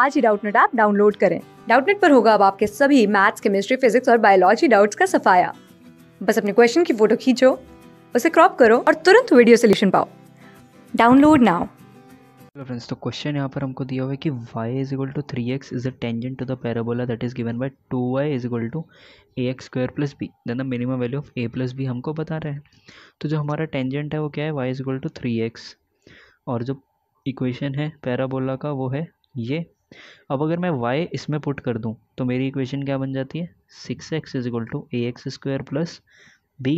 आज ही Doubtnut app download करें डाउटनेट पर होगा अब आपके सभी मैथ्स केमिस्ट्री फिजिक्स और बायोलॉजी डाउट्स का सफाया बस अपने क्वेश्चन की फोटो खींचो उसे क्रॉप करो और तुरंत वीडियो सोल्यूशन पाओ डाउनलोड नाउ हेलो फ्रेंड्स तो क्वेश्चन यहाँ पर हमको दिया हुआ है कि y is equal to three x is a tangent to the parabola that is given by two y is equal to a x square plus b then the minimum value of a plus b हमको बता रहे हैं तो जो हमारा tangent है वो क्या है y is equal to three x और जो इक्वेशन है पैराबोला का वो है ये अब अगर मैं वाई इसमें पुट कर दूँ तो मेरी इक्वेशन क्या बन जाती है six x is equal to a x square plus b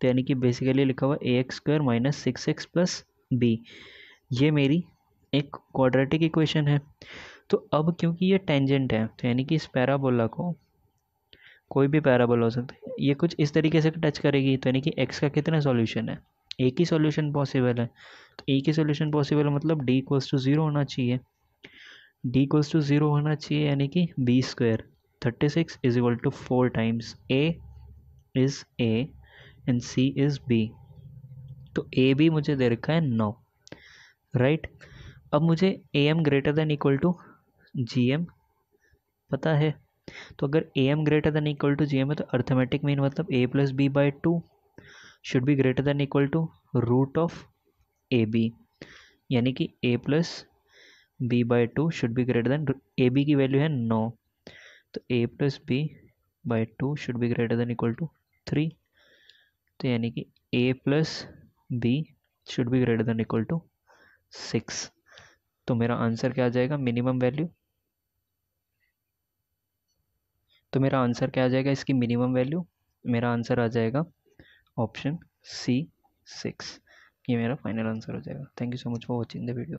तो यानी कि बेसिकली लिखा हुआ a x square minus six x plus b ये मेरी एक क्वाड्रेटिक इक्वेशन है तो अब क्योंकि ये टेंजेंट है तो यानी कि इस पैराबोला को कोई भी पैराबोला हो सकता है ये कुछ इस तरीके से टच करेगी तो यानी कि एक्स का कितना सॉल्यूशन है एक ही सॉल्यूशन पॉसिबल है तो एक ही सॉल्यूशन पॉसिबल मतलब डी इक्वल्स टू ज़ीरो होना चाहिए डी इक्वल्स टू ज़ीरो होना चाहिए यानी कि b square thirty six is equal to four times a is a and c is b तो ए भी मुझे दे रखा है नौ राइट right? अब मुझे A M greater than equal to G M पता है तो अगर A M greater than equal to G M है तो अर्थमेटिक मीन मतलब a plus b by two should be greater than equal to root of a b यानी कि a plus b by two should be greater than a b की value है नौ तो a plus b by two should be greater than equal to three तो यानी कि a plus b should be greater than equal to six तो मेरा answer क्या आ जाएगा मिनिमम वैल्यू तो मेरा आंसर क्या आ जाएगा इसकी मिनिमम वैल्यू मेरा आंसर आ जाएगा ऑप्शन सी सिक्स ये मेरा फाइनल आंसर हो जाएगा thank you so much for watching the video